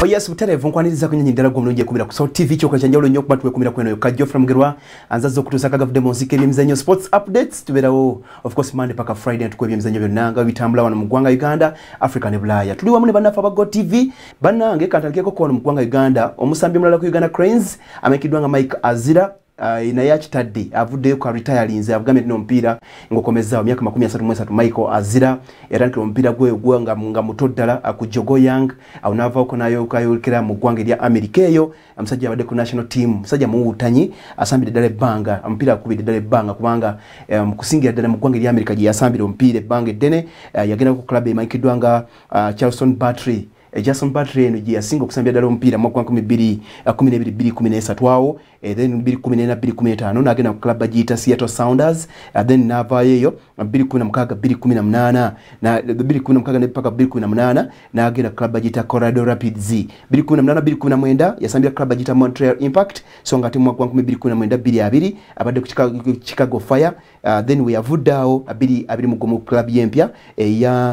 mutare butereevu nkwanirizaku nyanyiddala gwe mulungi ekumira ku salt tv chanja kyokka kyanjawulo nnyo okuba tuwekumira kweno yokka jofra mugerwa anzazza okutuusaka gavudde mu nsika ebyemizannyo sports updates tubeerawo of course monday paka friday netukuwa ebyemizannyo byonna nga bitambula wano mu ggwanga uganda africa ne bulaaya tuliwa mune ne bannaffe go tv bannange kantandikeko ku wano mu ggwanga uganda omusambi mulala ku uganda cranes amanyikiddwa mike azira uh, eh, naye akitadde avuddeyo ka retirinze avugambye ndino omupiira ng'okomezaawo myaka makumi asatu mu esatu michael azira yatandikira omupiira gwe ogwa nga, nga muto ddala uh, ku jogo uko awo n'avaako n'ayokayolekera mu ggwanga erya america eyo omusajja abadde ku national team omusajja utanyi asambidde ddala banga mpira akubidde ddala banga kubanga um, eh, kusingira ddala mu ggwanga erya america gye yasambira mpira banga dene uh, eh, yagenda ku club emanyikiddwa nga uh, charleston battery e, Jason Butler eno gye yasinga okusambya ddala omupiira mwaka wa 2012-2013 awo e, then 2014-2015 n'agenda ku klabu bagiyita Seattle Sounders then nava yeyo 2016-2018 na 2016 ne 2018 n'agenda ku klabu Colorado Rapids 2018-2019 yasambira klabu bagiyita Montreal Impact so nga mwaka wa 2019-2020 abadde ku Chicago, Fire uh, then we yavudde awo 2020 mu klabu y'empya uh,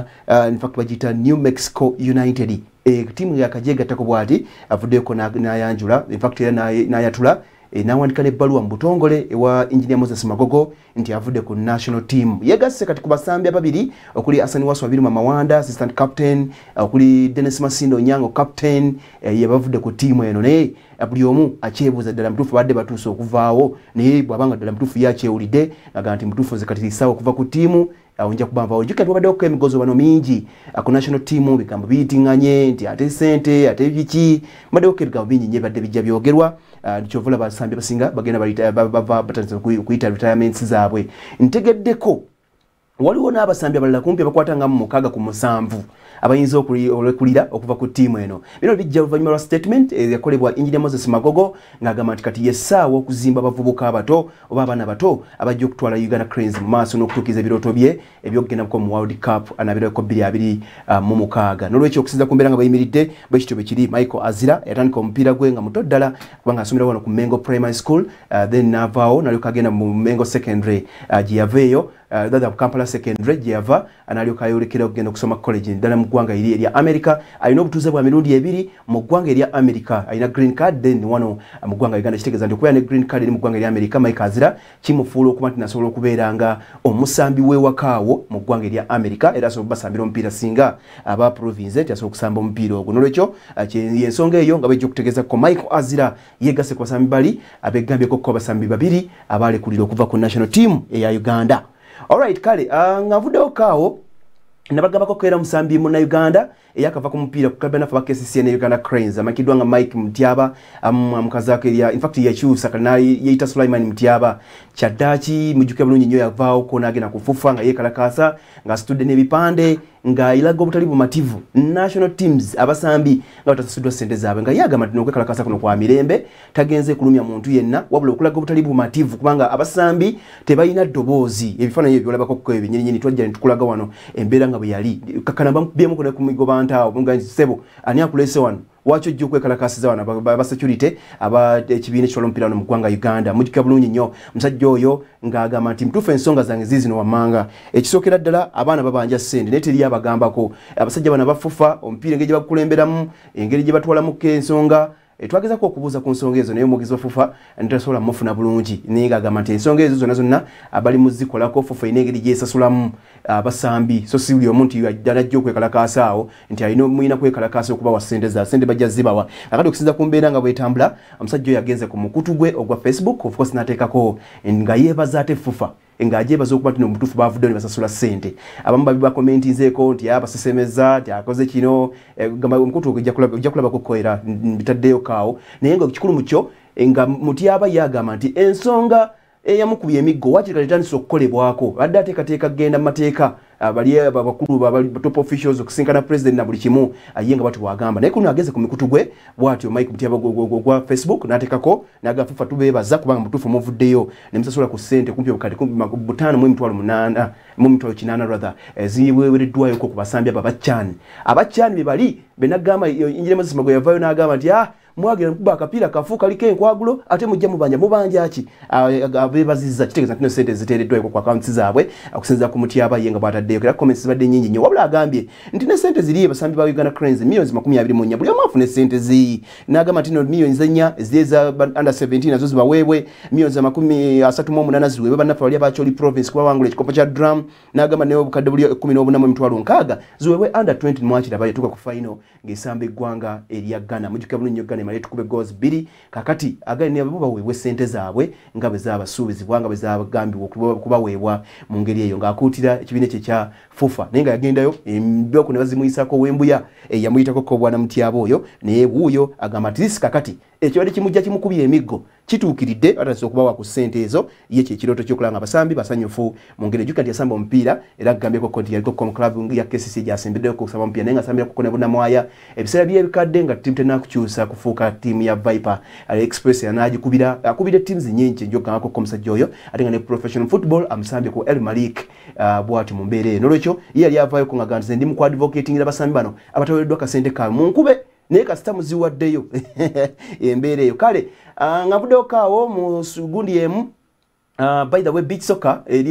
in fact New Mexico United Eh, timu ya Kajega tako bwati avudeko na nayanjula in fact na nayatula e, eh, na wandika le balu ambutongole e, eh, wa engineer Moses Magogo nti avude ku national team yegase kati kubasambia babiri okuli Asani Waso babiri mama Wanda assistant captain okuli Dennis Masindo Nyango captain e, yabavude ku team eno ne abuli omu achebu za dalam tufu bade batuso kuvao ne bwabanga dalam tufu yache ulide aga nti mtufu zikati sawa kuva ku timu awo nja kubamba ojjukira tubaddeko ko emigozo bano mingi ku national tiamu bigambo biyitiŋŋanye nti ate sente ate biki mbaddeko ko ebigambo bingi nyo ebadde bijja byogerwa ah, nikyovula basambi abasinga bagenda bava batandisa okuyita retirements zaabwe ntegeddeko waliwo n'abasambi abalala kumpi abakwata nga mu mukaaga ku musanvu abayinza olwekulira okuva ku ttiimu eno bino bijja oluvannyuma lwa statement eyakolebwa eh, engineer moses magogo ng'agamba nti kati yessaawa okuzimba abavubuka abato oba abaana abato abajja okutwala uganda cranes mu maaso n'okutuukiriza ebirooto bye eby'okugendako mu world cup anaabirako 2026 ah, n'olwekyo okusinza ku mbeera nga bayimiridde bwekityo bwe kiri michael azira yatandika omupiira gwe nga muto ddala kubanga asomera wano ku mengo primary school uh, then naavaawo nalyokagenda mu mengo secondary uh, gye yaveeyo Eh, dada ku kampala secondre gye yava analyoka ayolekera okugenda okusoma college ddala mu ggwanga eri erya america alina obutuuze bwa mirundi ebiri mu ggwanga erya america alina green card then wano eh, mu ggwanga uganda kitegeeza nti okubeera ne green card eri mu ggwanga erya america mike azira kimufuula okuba nti nasobola okubeera nga omusambi wewakaawo mu ggwanga erya america era asobola okubasambira omupiira singa aba province nti asobola okusamba omupiira ogwo nolwekyo eh, yensonga eyo nga bajja okutegeeza ko mike azira yegase ku basambi bali abegambyeko okuba basambi babiri abalekulira okuva ku national team eya uganda alright kale uh, ngavuddeho kaawo nabagambako okubeera musambi munauganda eyakava ku mupiira kukabanafabakcn uganda cranes amakiddwa nga mike mutyaba amukazako um, infact yakyusa kale nyeyita sulaiman mutyaba kyaddaki mujjukira bulungi nyo yavaawoko nagenda kufufa nga yekalakasa ngaasitudde n'ebipande ng'ailaga obutali bumativu national teams abasambi nga batasasuddwa ssente zaabwe nga ye agamba ti nookwekalakasa kuno kwa mirembe tagenze kulumya muntu yenna wabula okulaga obutali bumativu kubanga abasambi tebalina ddoboozi ebifaananyi ebyo byolabako ebinyininyini twajja ne tukulaga wano embeera nga bwe yali kakanabyemukunekumigobantaawo ngasebo ani akuleese wano lwaki ojja okwekalakasiza wano abasecurity abekibiina ekitwala omupiira wano mu ggwanga uganda mujjukira bulungi nnyo omusajja oyo ng'agamba nti mutuufu ensonga zange ziizino wammanga ekisookera ddala abaana babanja ssente naye teriyo abagambako abasajja bano bafufa omupiira engeri gye bakulemberamu engeri gye batwalamuko ensonga Eh, twagezako okubuuza ku nsonga ezo naye omwogezi wafufa ntasobola mufuna bulungi naye gagamba nti ensonga ezo zonna zonna abali muzikolako fufa ina engeri gyesasulamu eh, abasambi so si buli omu nti ddala jja okwekalakaasa awo nti alina muyina kwekalakaasa okuba wa sente za sente bajja zibawa akati okusinza ku mbeera nga bwetambula omusajja oyo agenze ku mukutu gwe ogwa facebook ofcourse nateekako eh, nga yeebaza ate fufa ng'ajebaza okuba tino omutuufu baavuddeyo nebasasula ssente abamu babibakomentinzeeko nti abasesemeza ah, ti akoze kino eh, omukutu ojja kulabakukoera bitaddeyo kaawo naye nga kikulu mukyo eh, nga mutyaba ye agamba nti ensonga eyamukubya emiggo wakirikaletandisa okukolebwako adde ateekateeka kgenda mu mateeka abaliye abakulu top officials okusinkana president na buli kimu aye nga batu bwagamba naye kuno ageze ku mikutu gwe bwatyo mike mutyaba gwa facebook n'ateekako naga fufa tubebaza kubanga mutufu muvuddeyo nemusasula ku sente kumpi obukadde kumpi butaano mwemitwalo munaana mumitwalo kinaana rather eziweweredwayoko eh, ku basambi aba abakyani abakyani bebali benagamba injira mazisima gwe yavaayo n'agamba nti ah mwagira mkuba akapira kafuka aliko enkwagulo ate mujja mubanja mubanja ki abeebazizza kitegeeza nti no sente ziteredwa ku akawunti zaabwe akusenza ku mutyaba ye nga bw'ataddeyo kira comments zibadde nyinyi nnyo wabula agambye nti ne sente ziri basambi ba uganda cranes millions makumi abiri mu nnya buli amafu ne sente zi naga matino millions zenya ziri under 17 nazo zibaweebwe millions amakumi asatu mu omunaana ziweebwe bannaffe bali abakyoli province kuba bangula ekikopo cha drum n'agamba naye obukadde buli ekkumi mu mtu nkaaga ziwewe under 20 mwachi mwakirabayo tuka ku final ng'esamba gwanga eliya ghana mujjukira bulungi ghana emale tukube goals bbiri kakati againe abo baweebwa ssente zaabwe nga bwe zaabasuubizibwa nga bwe zaagambibwa okubaweebwa mu ngeri eyo ng'akuutira ekibiina kye kya fufa naye nga yagendayo embyoko ne bazimuyisako ow'embuya yamuyitako kobwanamutyaba oyo naye wuuyo agamba tirisi kakati ekirwadde kimujja kimukubya emiggo kituukiridde atandise okubawa ku ssente ezo ye kyekirooto kyokulanga abasambi basanyufu mungeri ejuka nti yasamba omupiira era kugambyeko nti yaliko omuclab ya kcc gyasimbiddeyo kusamba omupiira naye nga asambirakuko nebunamwaya ebiseera bye ebikadde nga ttiimu tenakukyusa kufuuka ttiimu ya viper express yanagikubira akubira ettiimu zinyinki enjokugambako omusajja oyo ate nga ne professional football amusambye ku el malik uh, bwati mu mbeera eyo nolwekyo ye yali avaayoko nga gandize ndi mu kuadvocating era basambi bano abataweereddwa kasente kaabe munkube naye kasita muziwaddeyo embeera eyo kale ah, nga buddeokoawo mu gundi emu uh, by the way beach soccer eri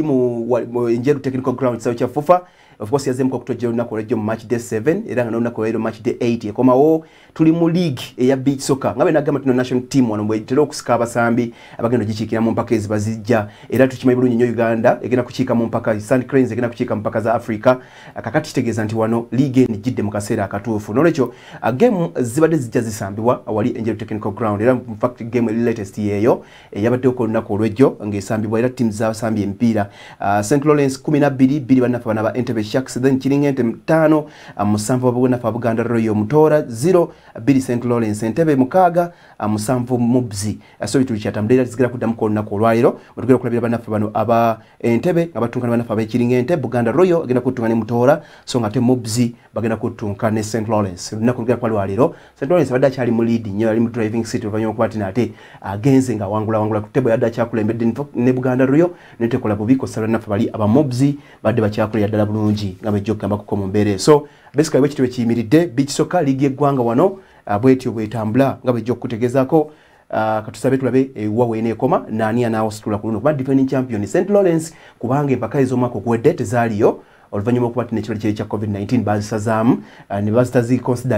enjeru technical ground kisawo kyafufa ofcourse yazemuka okutojera olunaku olwajjo mu march day 7 era nga nolunaku olwaire march day 8 ekomawo tuli mu league eya beach soka nga benagamba tuno national team wano bwetera okusika abasambi abagenda ogikiikiramu mpaka ezibazijja era tukimanyi bulungi nyo uganda egenda kukiika mu mpaka sand cranes egenda kukiika mu mpaka za africa kakati kitegeeza nti wano league eni gidde mu kaseera akatuufu nolwekyo uh, gamu zibadde zijja zisambibwa awali angel technical ground era mufact game eri latest yeeyo eyabaddeko olunaku olwejjo ngaesambibwa era tiamu zasambye empiira uh, st lawrence 12 2 banafe banaba entebe shacks then chilling at Mtano, a Musamfu Buna Fabuganda Royo Mutora, zero, a Billy St. Lawrence, Senteve Mukaga, a Musamfu Mubzi. A sorry to Chatam Data, Zgrakudam Kornakorairo, but Girl Krabana Fabano Aba Entebe, Abatunkana Fabe chilling at Buganda Royo, Ganakutuan Mutora, Songate Mubzi, Baganakutunkane St. Lawrence, Nakukakalwariro, St. Lawrence, Vada Charimu leading, your driving city of Yonkwa Tinate, against Nga Wangula Wangula Kutebo ya Dachakule Mbedi Nebuganda Ruyo, Nete Kula Bubiko Sala Nafabali Aba Mobzi, Bade Bachakule ya Dala Bulu bungi nga bejja okugamba kuko mu mbeera eyo so basicaly bwekityo bwe kiyimiridde bikisoka liigi eggwanga wano ah, bwetyo bwetambula nga bejja okukutegeezaako ah, katusabe tulabe ewa eh, weneekoma naniyanaawositula kulun kuba defending champion st lawrence kubanga empaka ez'omwaka ogwedde tezaaliyo oluvannyuma okuba tinekirwale kiri kya covid-19 bazisazaamu ah, nebazitazikonsidera